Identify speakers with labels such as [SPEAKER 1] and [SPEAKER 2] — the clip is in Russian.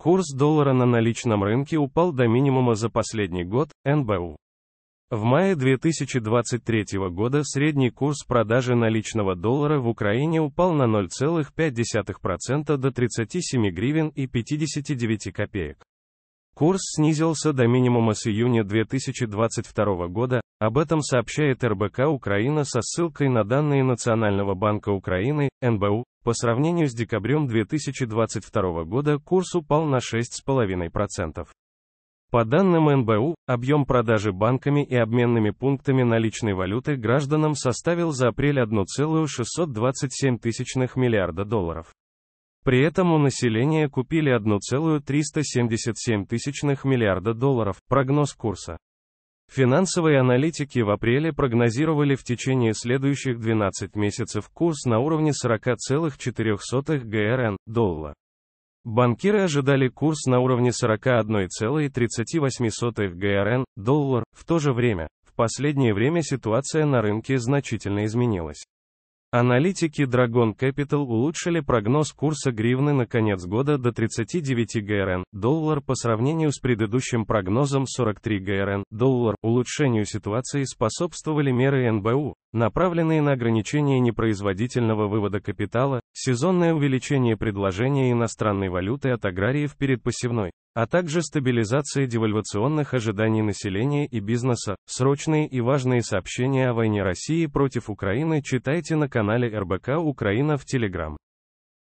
[SPEAKER 1] Курс доллара на наличном рынке упал до минимума за последний год, НБУ. В мае 2023 года средний курс продажи наличного доллара в Украине упал на 0,5% до 37 гривен и 59 копеек. Курс снизился до минимума с июня 2022 года, об этом сообщает РБК Украина со ссылкой на данные Национального банка Украины, НБУ. По сравнению с декабрем 2022 года курс упал на 6,5%. По данным НБУ, объем продажи банками и обменными пунктами наличной валюты гражданам составил за апрель 1,627 миллиарда долларов. При этом у населения купили 1,377 тысячных миллиарда долларов, прогноз курса. Финансовые аналитики в апреле прогнозировали в течение следующих 12 месяцев курс на уровне 40,4 ГРН, доллара. Банкиры ожидали курс на уровне 41,38 ГРН, доллар, в то же время. В последнее время ситуация на рынке значительно изменилась. Аналитики Dragon Capital улучшили прогноз курса гривны на конец года до 39 ГРН, доллар по сравнению с предыдущим прогнозом 43 ГРН, доллар. Улучшению ситуации способствовали меры НБУ, направленные на ограничение непроизводительного вывода капитала, сезонное увеличение предложения иностранной валюты от аграриев перед посевной, а также стабилизация девальвационных ожиданий населения и бизнеса. Срочные и важные сообщения о войне России против Украины читайте на канале РБК Украина в Телеграм.